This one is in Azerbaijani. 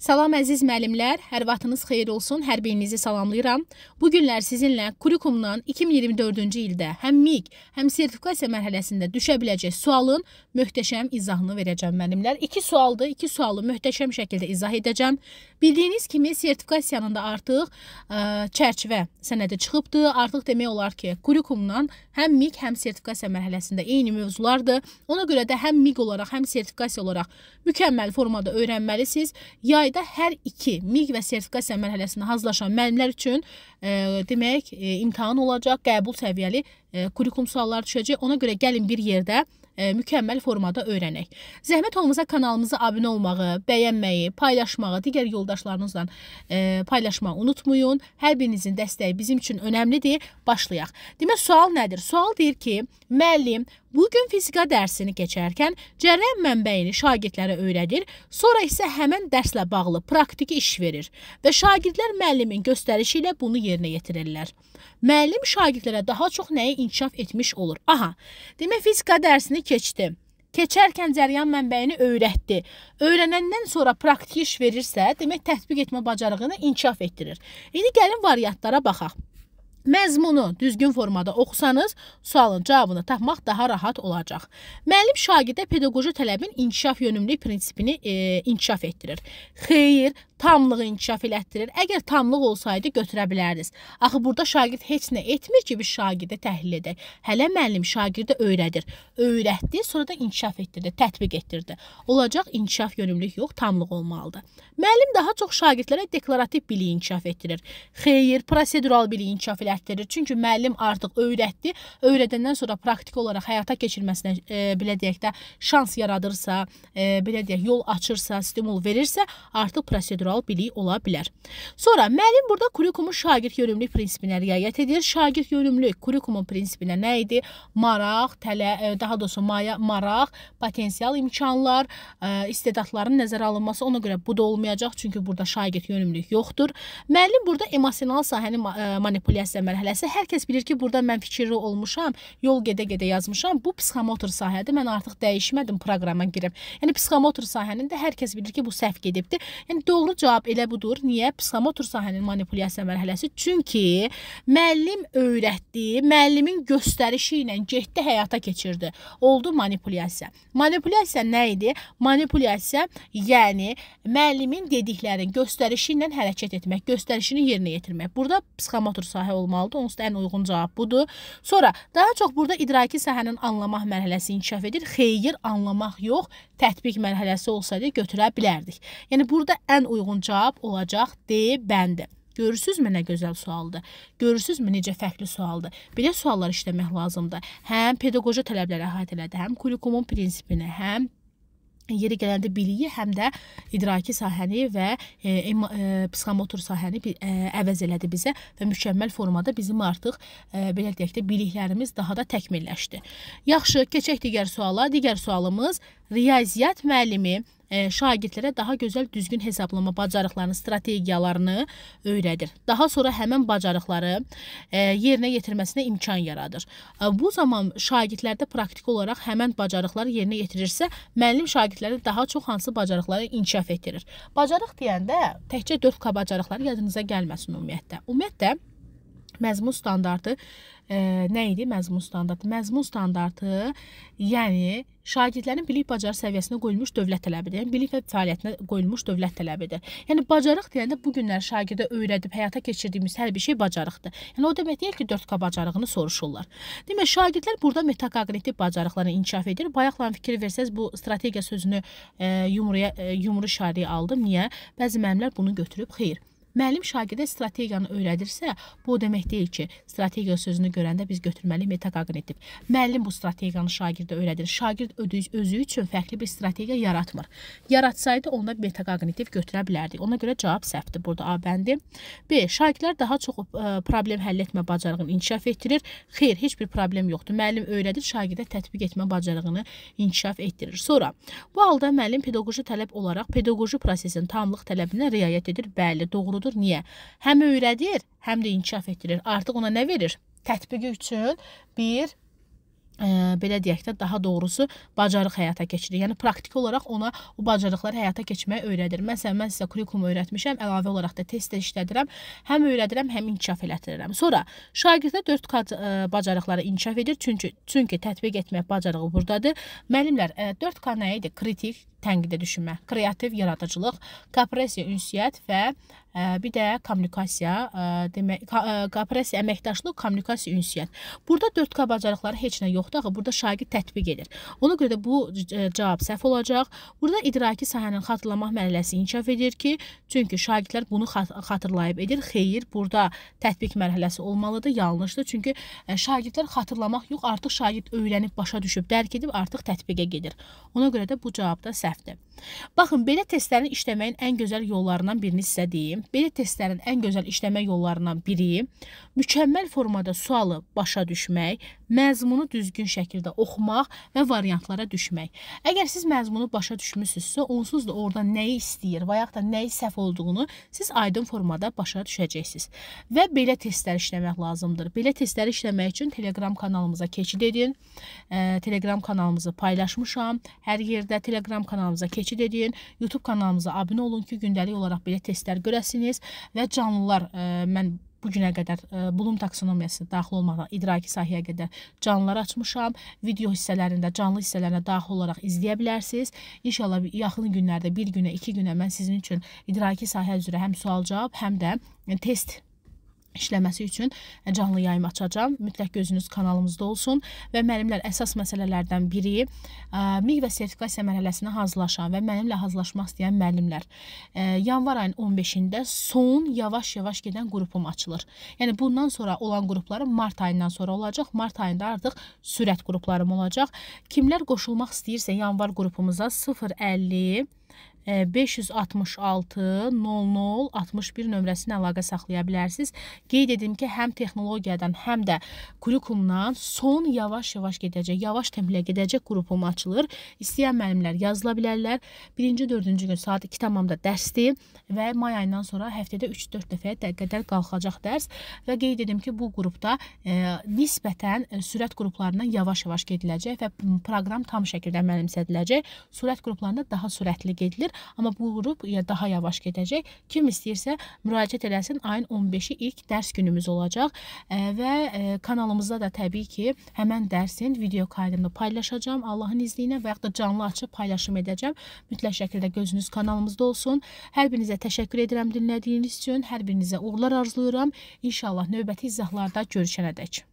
Salam əziz müəllimlər, hər vaxtınız xeyir olsun. Hər birinizi salamlayıram. Bu günlər sizinlə kurikulumdan 2024-cü ildə həm MİQ, həm sertifikasiya mərhələsində düşə biləcək sualın möhtəşəm izahını verəcəm müəllimlər. 2 sualdır, 2 sualı möhtəşəm şəkildə izah edəcəm. Bildiyiniz kimi sertifikasiyanın da artıq ə, e, çərçivə sənədi çıxıbdı. Artıq demək olar ki, kurikulumdan həm MİQ, həm sertifikasiya mərhələsində eyni mövzulardır. Ona görə də həm MİQ olaraq, həm sertifikasiya olaraq mükəmməl formada öyrənməlisiniz. Yay ayda hər iki MİQ və sertifikasiya mərhələsində hazırlaşan müəllimlər üçün e, demək, e, imtahan olacaq, qəbul səviyyəli e, kurikulum sualları düşəcək. Ona görə gəlin bir yerdə e, mükəmməl formada öyrənək. Zəhmət olmasa kanalımıza abunə olmağı, bəyənməyi, paylaşmağı, digər yoldaşlarınızla e, paylaşmağı unutmayın. Hər birinizin dəstəyi bizim üçün önəmlidir. Başlayaq. Demək, sual nədir? Sual deyir ki, müəllim Bu gün fizika dərsini keçərkən cərəyan mənbəyini şagirdlərə öyrədir, sonra isə həmin dərslə bağlı praktiki iş verir və şagirdlər müəllimin göstərişi ilə bunu yerinə yetirirlər. Müəllim şagirdlərə daha çox nəyi inkişaf etmiş olur? Aha. Demək fizika dərsini keçdi. Keçərkən cərəyan mənbəyini öyrətdi. Öyrənəndən sonra praktiki iş verirsə, demək tətbiq etmə bacarığını inkişaf etdirir. İndi gəlin variantlara baxaq. Məzmunu düzgün formada oxusanız, sualın cavabını tapmaq daha rahat olacaq. Müəllim şagirdə pedaqoji tələbin inkişaf yönümlülük prinsipini e, inkişaf etdirir. Xeyir, tamlığı inkişaf elətdirir. Əgər tamlıq olsaydı götürə bilərdiniz. Axı burada şagird heç nə etmir ki, biz şagirdə təhlil edək. Hələ müəllim şagirdə öyrədir. Öyrətdi, sonra da inkişaf etdirdi, tətbiq etdirdi. Olacaq inkişaf yönümlülük yox, tamlıq olmalıdır. Müəllim daha çox şagirdlərə deklarativ biliyi inkişaf etdirir. Xeyir, prosedural biliyi inkişaf elətdirir. Çünki müəllim artıq öyrətdi, öyrədəndən sonra praktiki olaraq həyata keçirməsinə e, belə deyək də şans yaradırsa, e, belə deyək yol açırsa, stimul verirsə, artıq prosedural integral bilik ola bilər. Sonra müəllim burada kurikumun şagird yönümlülük prinsipinə riayət edir. Şagird yönümlülük kurikumun prinsipinə nə idi? Maraq, tələ, e, daha doğrusu maya, maraq, potensial imkanlar, e, istedadların nəzərə alınması ona görə bu da olmayacaq, çünki burada şagird yönümlülük yoxdur. Müəllim burada emosional sahəni e, manipulyasiya mərhələsi. Hər kəs bilir ki, burada mən fikirli olmuşam, yol gedə-gedə yazmışam. Bu psixomotor sahədir. Mən artıq dəyişmədim, proqrama girib. Yəni psixomotor sahənin də hər kəs bilir ki, bu səhv gedibdi. Yəni doğru Cavab elə budur. Niyə? Psixomotor sahənin manipulyasiya mərhələsi. Çünki müəllim öyrətdi, müəllimin göstərişi ilə getdi həyata keçirdi. Oldu manipulyasiya. Manipulyasiya nə idi? Manipulyasiya yəni müəllimin dediklərinin göstərişi ilə hərəkət etmək, göstərişini yerinə yetirmək. Burada psixomotor sahə olmalıdır. Onsuz da ən uyğun cavab budur. Sonra daha çox burada idraki sahənin anlamaq mərhələsi inkişaf edir. Xeyir anlamaq yox, tətbiq mərhələsi olsaydı götürə bilərdik. Yəni burada ən uyğun doğduğun cavab olacaq D bəndi. Görürsüzmü nə gözəl sualdır? Görürsüzmü necə fərqli sualdır? Belə suallar işləmək lazımdır. Həm pedaqoji tələblərə əhatə elədi, həm kurikulumun prinsipini, həm yeri gələndə biliyi, həm də idraki sahəni və e, e, psixomotor sahəni e, əvəz elədi bizə və mükəmməl formada bizim artıq e, belə deyək də biliklərimiz daha da təkmilləşdi. Yaxşı, keçək digər suala. Digər sualımız riyaziyyat müəllimi E, şagirdlərə daha gözəl düzgün hesablama bacarıqlarını, strategiyalarını öyrədir. Daha sonra həmin bacarıqları e, yerinə yetirməsinə imkan yaradır. E, bu zaman şagirdlərdə praktiki olaraq həmin bacarıqlar yerinə yetirirsə, müəllim şagirdlərdə daha çox hansı bacarıqları inkişaf etdirir? Bacarıq deyəndə təkcə 4K bacarıqları yadınıza gəlməsin ümumiyyətlə. Ümumiyyətlə Məzmun standartı e, nə idi? Məzmun standartı. Məzmun standartı, yəni şagirdlərin bilik bacarıq səviyyəsinə qoyulmuş dövlət tələbidir. Yəni bilik və fəaliyyətinə qoyulmuş dövlət tələbidir. Yəni bacarıq deyəndə bu günlər şagirdə öyrədib həyata keçirdiyimiz hər bir şey bacarıqdır. Yəni o demək deyil ki, 4K bacarığını soruşurlar. Demək şagirdlər burada metakognitiv bacarıqları inkişaf edir. Bayaqla fikir versəz bu strategiya sözünü e, yumruya e, yumru işarəyə aldım. Niyə? Bəzi müəllimlər bunu götürüb xeyr Müəllim şagirdə strategiyanı öyrədirsə, bu o demək deyil ki, strategiya sözünü görəndə biz götürməliyik metakognitiv. Müəllim bu strategiyanı şagirdə öyrədir. Şagird özü üçün fərqli bir strategiya yaratmır. Yaratsaydı onda metakognitiv götürə bilərdik. Ona görə cavab səhvdir burada A bəndi. B. Şagirdlər daha çox ə, e, problem həll etmə bacarığını inkişaf etdirir. Xeyr, heç bir problem yoxdur. Müəllim öyrədir, şagirdə tətbiq etmə bacarığını inkişaf etdirir. Sonra bu halda müəllim pedaqoji tələb olaraq pedaqoji prosesin tamlıq tələbinə riayət edir. Bəli, doğru mövzudur. Niyə? Həm öyrədir, həm də inkişaf etdirir. Artıq ona nə verir? Tətbiqi üçün bir ə, e, belə deyək də daha doğrusu bacarıq həyata keçirir. Yəni praktiki olaraq ona o bacarıqları həyata keçirməyi öyrədir. Məsələn, mən sizə kurikulum öyrətmişəm, əlavə olaraq da testdə işlədirəm. Həm öyrədirəm, həm inkişaf elətdirirəm. Sonra şagirdə 4K e, bacarıqları inkişaf edir. Çünki çünki tətbiq etmək bacarığı burdadır. Müəllimlər, 4K e, nə idi? Kritik, tənqidə düşünmə, kreativ yaradıcılıq, kompressiya, ünsiyyət və bir də kommunikasiya, demək, kooperasiya, əməkdaşlıq, kommunikasiya, ünsiyyət. Burada 4K bacarıqları heç nə yoxdur axı, burada şagird tətbiq edir. Ona görə də bu cavab səhv olacaq. Burada idraki sahənin xatırlamaq mərhələsi inkişaf edir ki, çünki şagirdlər bunu xatırlayıb edir. Xeyir, burada tətbiq mərhələsi olmalıdır, yanlışdır. Çünki şagirdlər xatırlamaq yox, artıq şagird öyrənib başa düşüb, dərk edib artıq tətbiqə gedir. Ona görə də bu cavab da səhvdir. Baxın, belə testlərin işləməyin ən gözəl yollarından birini sizə deyim. Belə testlərin ən gözəl işləmə yollarından biri mükəmməl formada sualı başa düşmək, məzmunu düzgün şəkildə oxumaq və variantlara düşmək. Əgər siz məzmunu başa düşmüsünüzsə, onsuz da orada nəyi istəyir və yaxud da nəyi səhv olduğunu siz aydın formada başa düşəcəksiniz. Və belə testlər işləmək lazımdır. Belə testləri işləmək üçün Telegram kanalımıza keçid edin. E, Telegram kanalımızı paylaşmışam. Hər yerdə Telegram kanalımıza keçid təkid edin. YouTube kanalımıza abunə olun ki, gündəlik olaraq belə testlər görəsiniz və canlılar ə, e, mən bu günə qədər ə, e, Bloom taksonomiyası daxil olmaqdan idraki sahəyə qədər canlılar açmışam. Video hissələrində, canlı hissələrinə daxil olaraq izləyə bilərsiniz. İnşallah yaxın günlərdə, bir günə, iki günə mən sizin üçün idraki sahə üzrə həm sual-cavab, həm də e, test işləməsi üçün canlı yayım açacağam. Mütləq gözünüz kanalımızda olsun və müəllimlər əsas məsələlərdən biri e, MİQ və sertifikasiya mərhələsinə hazırlaşan və müəllimlə hazırlaşmaq istəyən müəllimlər. E, yanvar ayının 15-də son yavaş-yavaş gedən qrupum açılır. Yəni bundan sonra olan qruplarım mart ayından sonra olacaq. Mart ayında artıq sürət qruplarım olacaq. Kimlər qoşulmaq istəyirsə yanvar qrupumuza 050 566 00 61 nömrəsinə əlaqə saxlaya bilərsiniz. Qeyd edim ki, həm texnologiyadan, həm də kurikulumdan son yavaş-yavaş gedəcək, yavaş templə gedəcək qrupum açılır. İstəyən müəllimlər yazıla bilərlər. 1-ci, 4-cü gün saat 2 tamamda dərsdir və may ayından sonra həftədə 3-4 dəfəyə qədər qalxacaq dərs və qeyd edim ki, bu qrupda e, nisbətən sürət qruplarından yavaş-yavaş gediləcək və proqram tam şəkildə mənimsədiləcək. Sürət qruplarında daha sürətli gedilir. Amma bu qrup ya daha yavaş gedəcək. Kim istəyirsə müraciət eləsin. Ayın 15-i ilk dərs günümüz olacaq və kanalımızda da təbii ki, həmən dərsin video kaydını paylaşacağam Allahın izni ilə və yaxud da canlı açıb paylaşım edəcəm. Mütləq şəkildə gözünüz kanalımızda olsun. Hər birinizə təşəkkür edirəm dinlədiyiniz üçün. Hər birinizə uğurlar arzulayıram. İnşallah növbəti izahlarda görüşənədək.